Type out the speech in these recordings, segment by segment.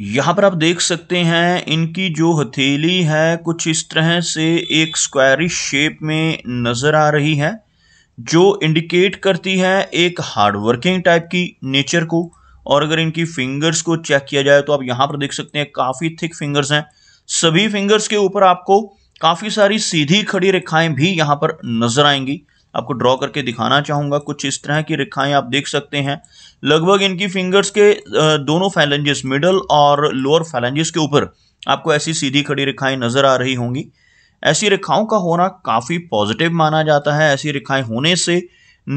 यहां पर आप देख सकते हैं इनकी जो हथेली है कुछ इस तरह से एक स्क्वायरिश शेप में नजर आ रही है जो इंडिकेट करती है एक हार्ड वर्किंग टाइप की नेचर को और अगर इनकी फिंगर्स को चेक किया जाए तो आप यहां पर देख सकते हैं काफी थिक फिंगर्स हैं सभी फिंगर्स के ऊपर आपको काफी सारी सीधी खड़ी रेखाएं भी यहां पर नजर आएंगी आपको ड्रॉ करके दिखाना चाहूँगा कुछ इस तरह की रेखाएं आप देख सकते हैं लगभग इनकी फिंगर्स के दोनों फैलेंजेस मिडल और लोअर फैलेंजेस के ऊपर आपको ऐसी सीधी खड़ी रेखाएं नज़र आ रही होंगी ऐसी रेखाओं का होना काफ़ी पॉजिटिव माना जाता है ऐसी रेखाएं होने से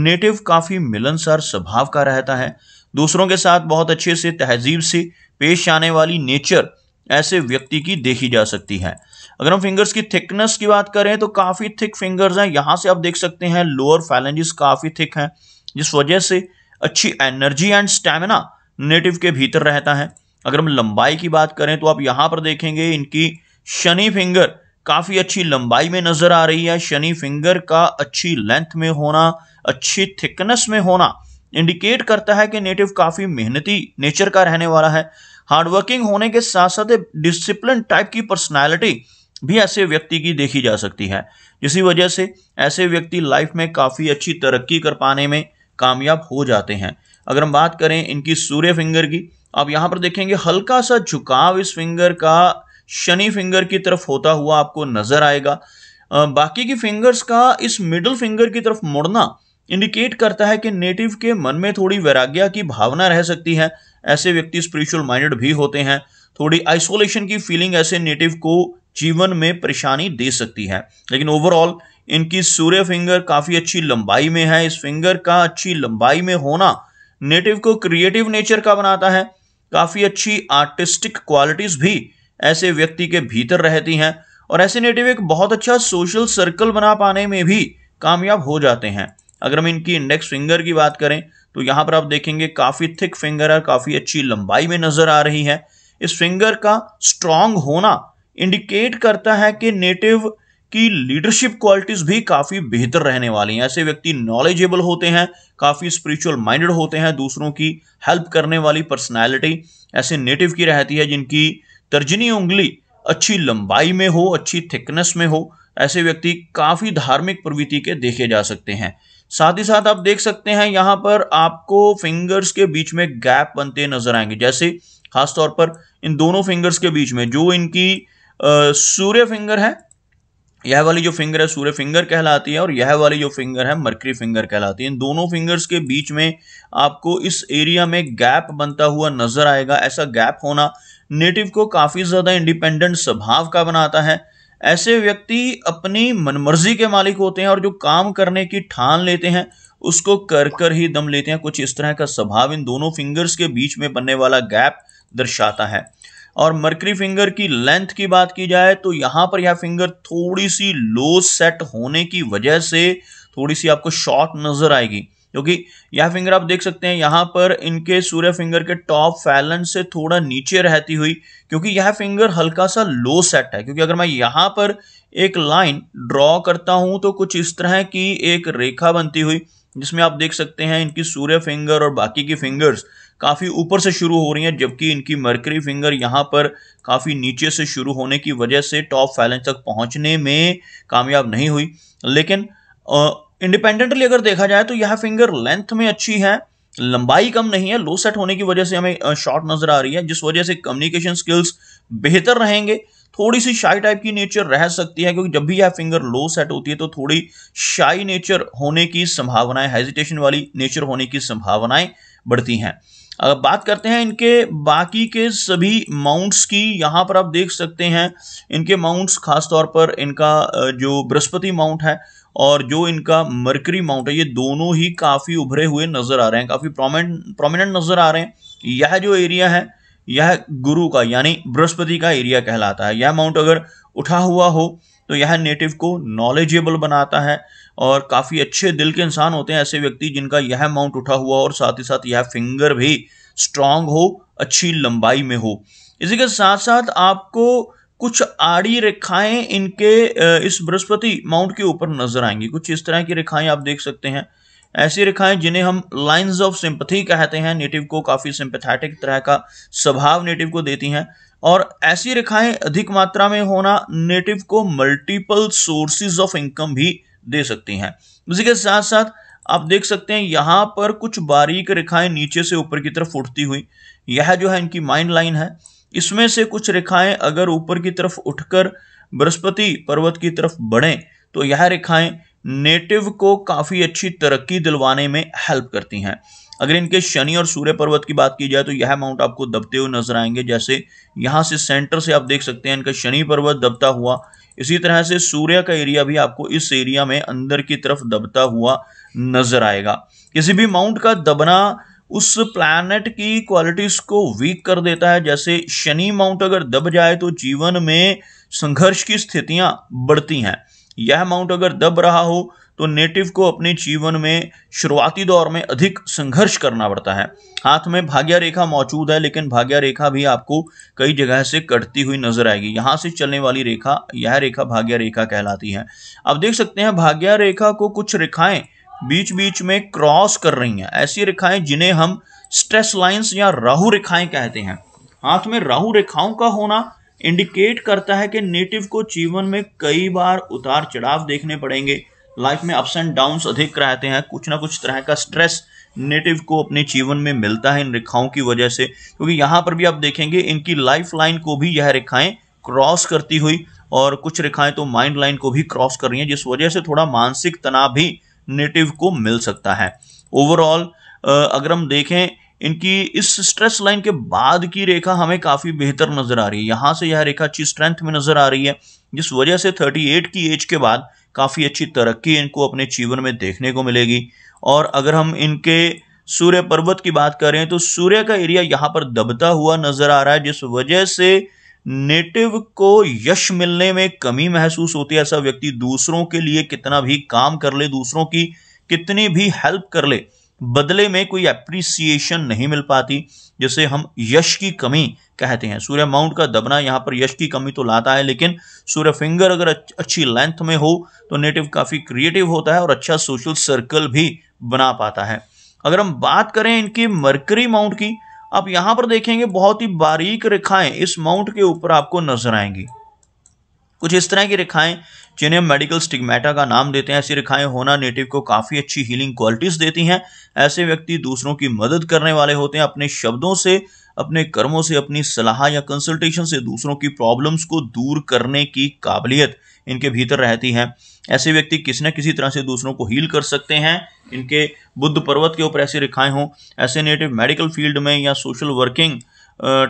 नेटिव काफ़ी मिलनसार स्वभाव का रहता है दूसरों के साथ बहुत अच्छे से तहजीब से पेश आने वाली नेचर ऐसे व्यक्ति की देखी जा सकती है अगर हम फिंगर्स की थिकनेस की बात करें तो काफ़ी थिक फिंगर्स हैं यहाँ से आप देख सकते हैं लोअर फैलेंजेस काफ़ी थिक हैं जिस वजह से अच्छी एनर्जी एंड स्टेमिना नेटिव के भीतर रहता है अगर हम लंबाई की बात करें तो आप यहां पर देखेंगे इनकी शनि फिंगर काफ़ी अच्छी लंबाई में नज़र आ रही है शनि फिंगर का अच्छी लेंथ में होना अच्छी थिकनेस में होना इंडिकेट करता है कि नेटिव काफ़ी मेहनती नेचर का रहने वाला है हार्डवर्किंग होने के साथ साथ डिसिप्लिन टाइप की पर्सनैलिटी भी ऐसे व्यक्ति की देखी जा सकती है जिसकी वजह से ऐसे व्यक्ति लाइफ में काफ़ी अच्छी तरक्की कर पाने में कामयाब हो जाते हैं अगर हम बात करें इनकी सूर्य फिंगर की आप यहाँ पर देखेंगे हल्का सा झुकाव इस फिंगर का शनि फिंगर की तरफ होता हुआ आपको नजर आएगा बाकी की फिंगर्स का इस मिडल फिंगर की तरफ मुड़ना इंडिकेट करता है कि नेटिव के मन में थोड़ी वैराग्या की भावना रह सकती है ऐसे व्यक्ति स्पिरिचुअल माइंडेड भी होते हैं थोड़ी आइसोलेशन की फीलिंग ऐसे नेटिव को जीवन में परेशानी दे सकती है लेकिन ओवरऑल इनकी सूर्य फिंगर काफ़ी अच्छी लंबाई में है इस फिंगर का अच्छी लंबाई में होना नेटिव को क्रिएटिव नेचर का बनाता है काफ़ी अच्छी आर्टिस्टिक क्वालिटीज़ भी ऐसे व्यक्ति के भीतर रहती हैं और ऐसे नेटिव एक बहुत अच्छा सोशल सर्कल बना पाने में भी कामयाब हो जाते हैं अगर हम इनकी इंडेक्स फिंगर की बात करें तो यहाँ पर आप देखेंगे काफ़ी थिक फिंगर है काफ़ी अच्छी लंबाई में नज़र आ रही है इस फिंगर का स्ट्रांग होना इंडिकेट करता है कि नेटिव की लीडरशिप क्वालिटीज़ भी काफ़ी बेहतर रहने वाली हैं ऐसे व्यक्ति नॉलेजेबल होते हैं काफ़ी स्पिरिचुअल माइंडेड होते हैं दूसरों की हेल्प करने वाली पर्सनैलिटी ऐसे नेटिव की रहती है जिनकी तर्जनी उंगली अच्छी लंबाई में हो अच्छी थिकनेस में हो ऐसे व्यक्ति काफ़ी धार्मिक प्रवृत्ति के देखे जा सकते हैं साथ ही साथ आप देख सकते हैं यहां पर आपको फिंगर्स के बीच में गैप बनते नजर आएंगे जैसे खासतौर पर इन दोनों फिंगर्स के बीच में जो इनकी सूर्य फिंगर है यह वाली जो फिंगर है सूर्य फिंगर कहलाती है और यह वाली जो फिंगर है मरकरी फिंगर कहलाती है इन दोनों फिंगर्स के बीच में आपको इस एरिया में गैप बनता हुआ नजर आएगा ऐसा गैप होना नेटिव को काफ़ी ज़्यादा इंडिपेंडेंट स्वभाव का बनाता है ऐसे व्यक्ति अपनी मनमर्जी के मालिक होते हैं और जो काम करने की ठान लेते हैं उसको कर कर ही दम लेते हैं कुछ इस तरह का स्वभाव इन दोनों फिंगर्स के बीच में बनने वाला गैप दर्शाता है और मर्करी फिंगर की लेंथ की बात की जाए तो यहाँ पर यह फिंगर थोड़ी सी लो सेट होने की वजह से थोड़ी सी आपको शॉर्ट नजर आएगी क्योंकि यह फिंगर आप देख सकते हैं यहाँ पर इनके सूर्य फिंगर के टॉप फैलन से थोड़ा नीचे रहती हुई क्योंकि यह फिंगर हल्का सा लो सेट है क्योंकि अगर मैं यहाँ पर एक लाइन ड्रॉ करता हूँ तो कुछ इस तरह की एक रेखा बनती हुई जिसमें आप देख सकते हैं इनकी सूर्य फिंगर और बाकी की फिंगर्स काफ़ी ऊपर से शुरू हो रही हैं जबकि इनकी मरकरी फिंगर यहाँ पर काफ़ी नीचे से शुरू होने की वजह से टॉप फैलेंस तक पहुँचने में कामयाब नहीं हुई लेकिन इंडिपेंडेंटली अगर देखा जाए तो यह फिंगर लेंथ में अच्छी है लंबाई कम नहीं है लो सेट होने की वजह से हमें शॉर्ट नजर आ रही है जिस वजह से कम्युनिकेशन स्किल्स बेहतर रहेंगे थोड़ी सी शाई टाइप की नेचर रह सकती है क्योंकि जब भी यह फिंगर लो सेट होती है तो थोड़ी शाई नेचर होने की संभावनाएं हेजिटेशन वाली नेचर होने की संभावनाएं बढ़ती हैं अगर बात करते हैं इनके बाकी के सभी माउंट्स की यहाँ पर आप देख सकते हैं इनके माउंट्स खासतौर पर इनका जो बृहस्पति माउंट है और जो इनका मर्करी माउंट है ये दोनों ही काफ़ी उभरे हुए नज़र आ रहे हैं काफ़ी प्रोमिनेंट नज़र आ रहे हैं यह जो एरिया है यह गुरु का यानी बृहस्पति का एरिया कहलाता है यह माउंट अगर उठा हुआ हो तो यह नेटिव को नॉलेजेबल बनाता है और काफ़ी अच्छे दिल के इंसान होते हैं ऐसे व्यक्ति जिनका यह माउंट उठा हुआ और साथ ही साथ यह फिंगर भी स्ट्रांग हो अच्छी लंबाई में हो इसी के साथ साथ आपको कुछ आड़ी रेखाएं इनके इस बृहस्पति माउंट के ऊपर नजर आएंगी कुछ इस तरह की रेखाएं आप देख सकते हैं ऐसी रेखाएं जिन्हें हम लाइंस ऑफ सिंपथी कहते हैं नेटिव को काफ़ी सिंपथेटिक तरह का स्वभाव नेटिव को देती हैं और ऐसी रेखाएं अधिक मात्रा में होना नेटिव को मल्टीपल सोर्सेज ऑफ इनकम भी दे सकती हैं उसी के साथ साथ आप देख सकते हैं यहाँ पर कुछ बारीक रेखाएं नीचे से ऊपर की तरफ उठती हुई यह जो है इनकी माइंड लाइन है इसमें से कुछ रेखाएं अगर ऊपर की तरफ उठकर बृहस्पति पर्वत की तरफ बढ़े तो यह रेखाएं नेटिव को काफ़ी अच्छी तरक्की दिलवाने में हेल्प करती हैं अगर इनके शनि और सूर्य पर्वत की बात की जाए तो यह माउंट आपको दबते हुए नजर आएंगे जैसे यहां से सेंटर से आप देख सकते हैं इनका शनि पर्वत दबता हुआ इसी तरह से सूर्य का एरिया भी आपको इस एरिया में अंदर की तरफ दबता हुआ नजर आएगा किसी भी माउंट का दबना उस प्लानट की क्वालिटीज को वीक कर देता है जैसे शनि माउंट अगर दब जाए तो जीवन में संघर्ष की स्थितियां बढ़ती हैं यह माउंट अगर दब रहा हो तो नेटिव को अपने जीवन में शुरुआती दौर में अधिक संघर्ष करना पड़ता है हाथ में भाग्य रेखा मौजूद है लेकिन भाग्य रेखा भी आपको कई जगह से कटती हुई नजर आएगी यहाँ से चलने वाली रेखा यह रेखा भाग्य रेखा कहलाती है आप देख सकते हैं भाग्य रेखा को कुछ रेखाएं बीच बीच में क्रॉस कर रही हैं ऐसी रेखाएं जिन्हें हम स्ट्रेस लाइंस या राहु रेखाएं कहते हैं हाथ में राहु रेखाओं का होना इंडिकेट करता है कि नेटिव को जीवन में कई बार उतार चढ़ाव देखने पड़ेंगे लाइफ में अप्स एंड डाउन्स अधिक रहते हैं कुछ ना कुछ तरह का स्ट्रेस नेटिव को अपने जीवन में मिलता है इन रेखाओं की वजह से क्योंकि तो यहाँ पर भी आप देखेंगे इनकी लाइफ लाइन को भी यह रेखाएं क्रॉस करती हुई और कुछ रेखाएं तो माइंड लाइन को भी क्रॉस कर रही हैं जिस वजह से थोड़ा मानसिक तनाव भी नेटिव को मिल सकता है ओवरऑल अगर हम देखें इनकी इस स्ट्रेस लाइन के बाद की रेखा हमें काफ़ी बेहतर नज़र आ रही है यहाँ से यह रेखा अच्छी स्ट्रेंथ में नज़र आ रही है जिस वजह से 38 की एज के बाद काफ़ी अच्छी तरक्की इनको अपने जीवन में देखने को मिलेगी और अगर हम इनके सूर्य पर्वत की बात करें तो सूर्य का एरिया यहाँ पर दबता हुआ नज़र आ रहा है जिस वजह से नेटिव को यश मिलने में कमी महसूस होती है ऐसा व्यक्ति दूसरों के लिए कितना भी काम कर ले दूसरों की कितनी भी हेल्प कर ले बदले में कोई एप्रिसिएशन नहीं मिल पाती जिसे हम यश की कमी कहते हैं सूर्य माउंट का दबना यहाँ पर यश की कमी तो लाता है लेकिन सूर्य फिंगर अगर अच्छी लेंथ में हो तो नेटिव काफ़ी क्रिएटिव होता है और अच्छा सोशल सर्कल भी बना पाता है अगर हम बात करें इनकी मरकरी माउंट की आप यहां पर देखेंगे बहुत ही बारीक रेखाएं इस माउंट के ऊपर आपको नजर आएंगी कुछ इस तरह की रेखाएं जिन्हें मेडिकल स्टिग्मेटा का नाम देते हैं ऐसी रेखाएं होना नेटिव को काफ़ी अच्छी हीलिंग क्वालिटीज़ देती हैं ऐसे व्यक्ति दूसरों की मदद करने वाले होते हैं अपने शब्दों से अपने कर्मों से अपनी सलाह या कंसल्टेशन से दूसरों की प्रॉब्लम्स को दूर करने की काबिलियत इनके भीतर रहती है ऐसे व्यक्ति किसी न किसी तरह से दूसरों को हील कर सकते हैं इनके बुद्ध पर्वत के ऊपर ऐसी रेखाएं हों ऐसे नेटिव मेडिकल फील्ड में या सोशल वर्किंग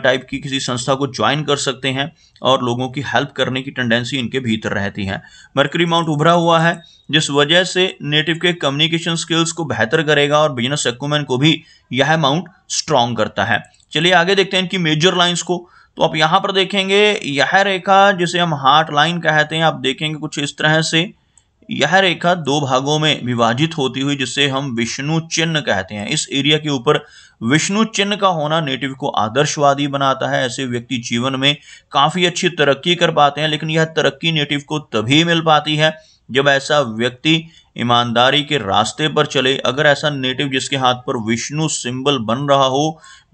टाइप की किसी संस्था को ज्वाइन कर सकते हैं और लोगों की हेल्प करने की टेंडेंसी इनके भीतर रहती है मर्करी माउंट उभरा हुआ है जिस वजह से नेटिव के कम्युनिकेशन स्किल्स को बेहतर करेगा और बिजनेस एक्मेन को भी यह माउंट स्ट्रांग करता है चलिए आगे देखते हैं इनकी मेजर लाइंस को तो आप यहां पर देखेंगे यह रेखा जिसे हम हार्ट लाइन कहते हैं आप देखेंगे कुछ इस तरह से यह रेखा दो भागों में विभाजित होती हुई जिसे हम विष्णु चिन्ह कहते हैं इस एरिया के ऊपर विष्णु चिन्ह का होना नेटिव को आदर्शवादी बनाता है ऐसे व्यक्ति जीवन में काफी अच्छी तरक्की कर पाते हैं लेकिन यह तरक्की नेटिव को तभी मिल पाती है जब ऐसा व्यक्ति ईमानदारी के रास्ते पर चले अगर ऐसा नेटिव जिसके हाथ पर विष्णु सिंबल बन रहा हो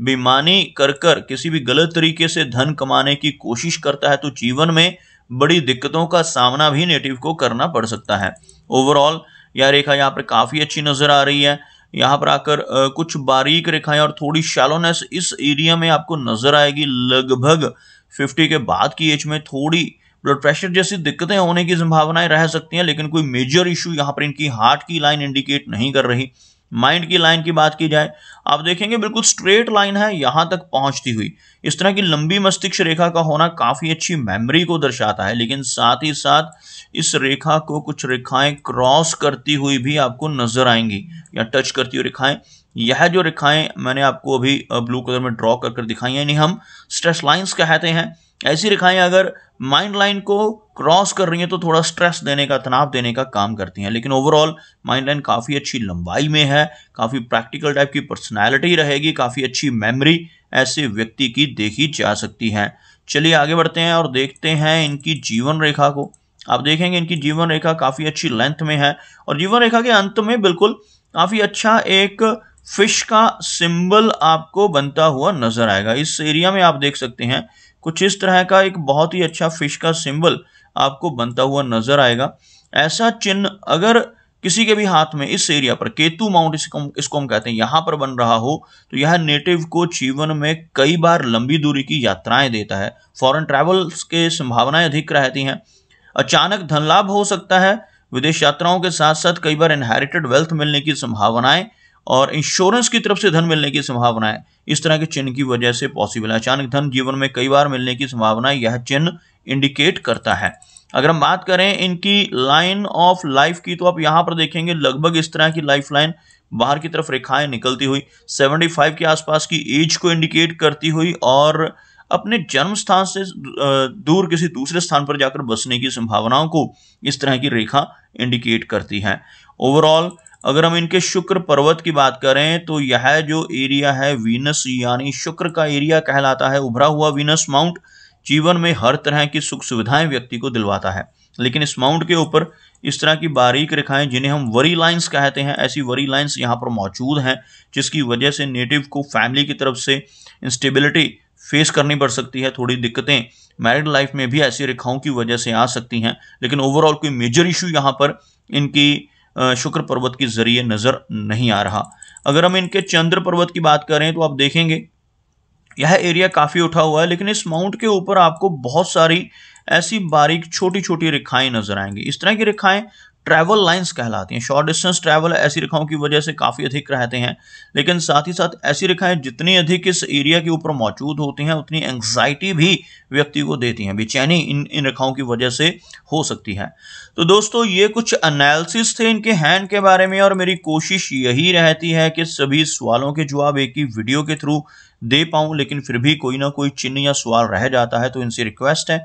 बेमानी कर कर किसी भी गलत तरीके से धन कमाने की कोशिश करता है तो जीवन में बड़ी दिक्कतों का सामना भी नेटिव को करना पड़ सकता है ओवरऑल यह रेखा यहाँ पर काफ़ी अच्छी नज़र आ रही है यहाँ पर आकर कुछ बारीक रेखाएं और थोड़ी शैलोनेस इस एरिया में आपको नज़र आएगी लगभग 50 के बाद की एज में थोड़ी ब्लड प्रेशर जैसी दिक्कतें होने की संभावनाएं रह सकती हैं लेकिन कोई मेजर इशू यहाँ पर इनकी हार्ट की लाइन इंडिकेट नहीं कर रही माइंड की लाइन की बात की जाए आप देखेंगे बिल्कुल स्ट्रेट लाइन है यहाँ तक पहुँचती हुई इस तरह की लंबी मस्तिष्क रेखा का होना काफ़ी अच्छी मेमोरी को दर्शाता है लेकिन साथ ही साथ इस रेखा को कुछ रेखाएं क्रॉस करती हुई भी आपको नजर आएंगी या टच करती हुई रेखाएं यह जो रेखाएं मैंने आपको अभी ब्लू कलर में ड्रॉ कर दिखाई यानी हम स्ट्रेस लाइन्स कहते हैं ऐसी रेखाएं अगर माइंड लाइन को क्रॉस कर रही हैं तो थोड़ा स्ट्रेस देने का तनाव देने का काम करती हैं लेकिन ओवरऑल माइंड लाइन काफ़ी अच्छी लंबाई में है काफ़ी प्रैक्टिकल टाइप की पर्सनैलिटी रहेगी काफ़ी अच्छी मेमोरी ऐसे व्यक्ति की देखी जा सकती है चलिए आगे बढ़ते हैं और देखते हैं इनकी जीवन रेखा को आप देखेंगे इनकी जीवन रेखा काफ़ी अच्छी लेंथ में है और जीवन रेखा के अंत में बिल्कुल काफ़ी अच्छा एक फिश का सिंबल आपको बनता हुआ नजर आएगा इस एरिया में आप देख सकते हैं कुछ इस तरह का एक बहुत ही अच्छा फिश का सिंबल आपको बनता हुआ नजर आएगा ऐसा चिन्ह अगर किसी के भी हाथ में इस एरिया पर केतु माउंट इसको इसको हम कहते हैं यहां पर बन रहा हो तो यह नेटिव को जीवन में कई बार लंबी दूरी की यात्राएं देता है फॉरेन ट्रेवल्स के संभावनाएं अधिक रहती हैं अचानक धन लाभ हो सकता है विदेश यात्राओं के साथ साथ कई बार इनहेरिटेड वेल्थ मिलने की संभावनाएं और इंश्योरेंस की तरफ से धन मिलने की संभावना है इस तरह के चिन्ह की वजह से पॉसिबल है अचानक धन जीवन में कई बार मिलने की संभावना यह चिन्ह इंडिकेट करता है अगर हम बात करें इनकी लाइन ऑफ लाइफ की तो आप यहाँ पर देखेंगे लगभग इस तरह की लाइफ लाइन बाहर की तरफ रेखाएं निकलती हुई 75 के आसपास की एज को इंडिकेट करती हुई और अपने जन्म स्थान से दूर किसी दूसरे स्थान पर जाकर बसने की संभावनाओं को इस तरह की रेखा इंडिकेट करती है ओवरऑल अगर हम इनके शुक्र पर्वत की बात करें तो यह जो एरिया है वीनस यानी शुक्र का एरिया कहलाता है उभरा हुआ वीनस माउंट जीवन में हर तरह की सुख सुविधाएं व्यक्ति को दिलवाता है लेकिन इस माउंट के ऊपर इस तरह की बारीक रेखाएं जिन्हें हम वरी लाइंस कहते हैं ऐसी वरी लाइंस यहाँ पर मौजूद हैं जिसकी वजह से नेटिव को फैमिली की तरफ से इंस्टेबिलिटी फेस करनी पड़ सकती है थोड़ी दिक्कतें मैरिड लाइफ में भी ऐसी रेखाओं की वजह से आ सकती हैं लेकिन ओवरऑल कोई मेजर इशू यहाँ पर इनकी शुक्र पर्वत के ज़रिए नज़र नहीं आ रहा अगर हम इनके चंद्र पर्वत की बात करें तो आप देखेंगे यह एरिया काफ़ी उठा हुआ है लेकिन इस माउंट के ऊपर आपको बहुत सारी ऐसी बारीक छोटी छोटी रेखाएं नजर आएंगी इस तरह की रेखाएं ट्रैवल लाइंस कहलाती हैं शॉर्ट डिस्टेंस ट्रैवल ऐसी रेखाओं की वजह से काफ़ी अधिक रहते हैं लेकिन साथ ही साथ ऐसी रेखाएं जितनी अधिक इस एरिया के ऊपर मौजूद होती हैं उतनी एंग्जाइटी भी व्यक्ति को देती हैं बेचैनी इन इन रेखाओं की वजह से हो सकती है तो दोस्तों ये कुछ अनालिसिस थे इनके हैंड के बारे में और मेरी कोशिश यही रहती है कि सभी सवालों के जवाब एक ही वीडियो के थ्रू दे पाऊँ लेकिन फिर भी कोई ना कोई चिन्ह या सवाल रह जाता है तो इनसे रिक्वेस्ट है